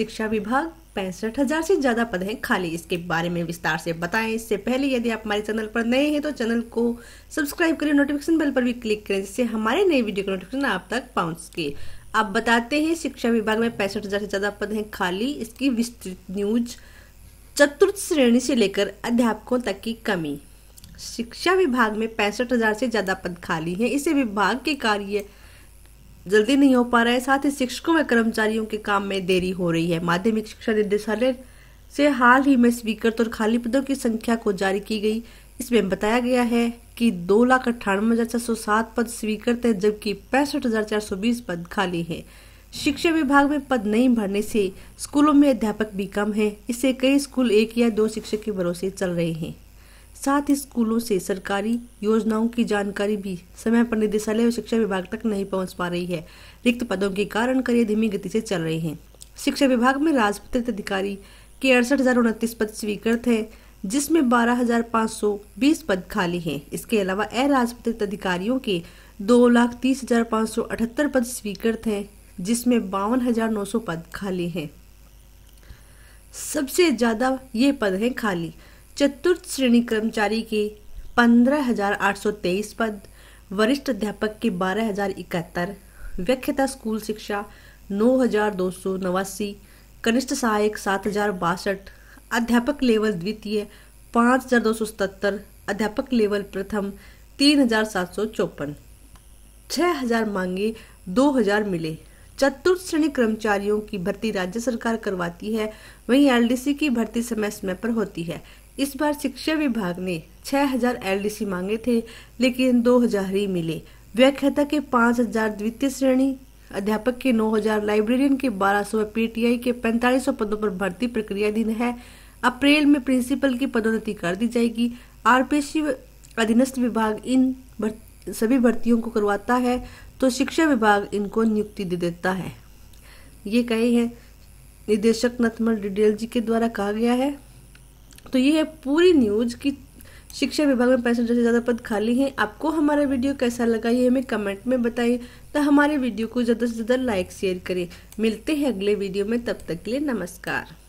शिक्षा विभाग पैंसठ हजार से ज़्यादा पद हैं खाली इसके बारे में विस्तार से बताएं इससे पहले यदि आप हमारे चैनल पर नए हैं तो चैनल को सब्सक्राइब करें नोटिफिकेशन बेल पर भी क्लिक करें जिससे हमारे नए वीडियो का नोटिफिकेशन आप तक पहुंच सके आप बताते हैं शिक्षा विभाग में पैंसठ हजार से ज़्यादा पद हैं खाली इसकी विस्तृत न्यूज चतुर्थ श्रेणी से लेकर अध्यापकों तक की कमी शिक्षा विभाग में पैंसठ हजार से ज़्यादा पद खाली हैं इसे विभाग के कार्य जल्दी नहीं हो पा रहा है साथ ही शिक्षकों व कर्मचारियों के काम में देरी हो रही है माध्यमिक शिक्षा निदेशालय से हाल ही में स्वीकृत तो और खाली पदों की संख्या को जारी की गई इसमें बताया गया है कि दो लाख अट्ठानवे हजार चार सौ सात पद स्वीकृत है जबकि पैंसठ हजार चार सौ बीस पद खाली है शिक्षा विभाग में पद नहीं भरने से स्कूलों में अध्यापक भी कम है इससे कई स्कूल एक या दो शिक्षक के भरोसे चल रहे हैं साथ ही स्कूलों से सरकारी योजनाओं की जानकारी भी समय पर निदेशालय और शिक्षा विभाग तक नहीं पहुंच पा रही है रिक्त पदों के कारण करियर धीमी गति से चल रहे हैं शिक्षा विभाग में राजपत्रित अधिकारी के अड़सठ हजार उनतीस पद स्वीकृत है जिसमें बारह हजार पाँच सौ बीस पद खाली हैं इसके अलावा अराजपत्रित अधिकारियों के दो लाख तीस हजार पाँच सौ अठहत्तर पद स्वीकृत हैं जिसमें बावन हजार नौ सौ पद खाली हैं सबसे ज़्यादा ये पद हैं खाली चतुर्थ श्रेणी कर्मचारी के पंद्रह हजार आठ सौ तेईस पद वरिष्ठ अध्यापक के बारह हजार इकहत्तर व्याख्यता स्कूल शिक्षा नौ हजार दो सौ नवासी कनिष्ठ सहायक सात हजार बासठ अध्यापक लेवल द्वितीय पाँच हजार दो सौ सतहत्तर अध्यापक लेवल प्रथम तीन हजार सात सौ चौपन छः हजार मांगे दो हजार मिले चतुर्थ श्रेणी कर्मचारियों की भर्ती राज्य सरकार करवाती है वहीं एलडीसी की भर्ती समय समय पर होती है इस बार शिक्षा विभाग ने 6000 एलडीसी मांगे थे लेकिन 2000 ही मिले व्याख्याता के 5000 द्वितीय श्रेणी अध्यापक के 9000 लाइब्रेरियन के 1200 पीटीआई के 4500 पदों पर भर्ती प्रक्रिया दिन है अप्रैल में प्रिंसिपल की पदोन्नति कर दी जाएगी आरपीसी अधीनस्थ विभाग इन भर, सभी भर्तियों को करवाता है तो शिक्षा विभाग इनको नियुक्ति दे देता है ये कहे हैं निदेशक नथमल डिडेल जी के द्वारा कहा गया है तो ये है पूरी न्यूज कि शिक्षा विभाग में पैंसठ से ज़्यादा पद खाली हैं आपको हमारा वीडियो कैसा लगा ये हमें कमेंट में बताइए तो हमारे वीडियो को ज़्यादा से ज़्यादा लाइक शेयर करें मिलते हैं अगले वीडियो में तब तक के लिए नमस्कार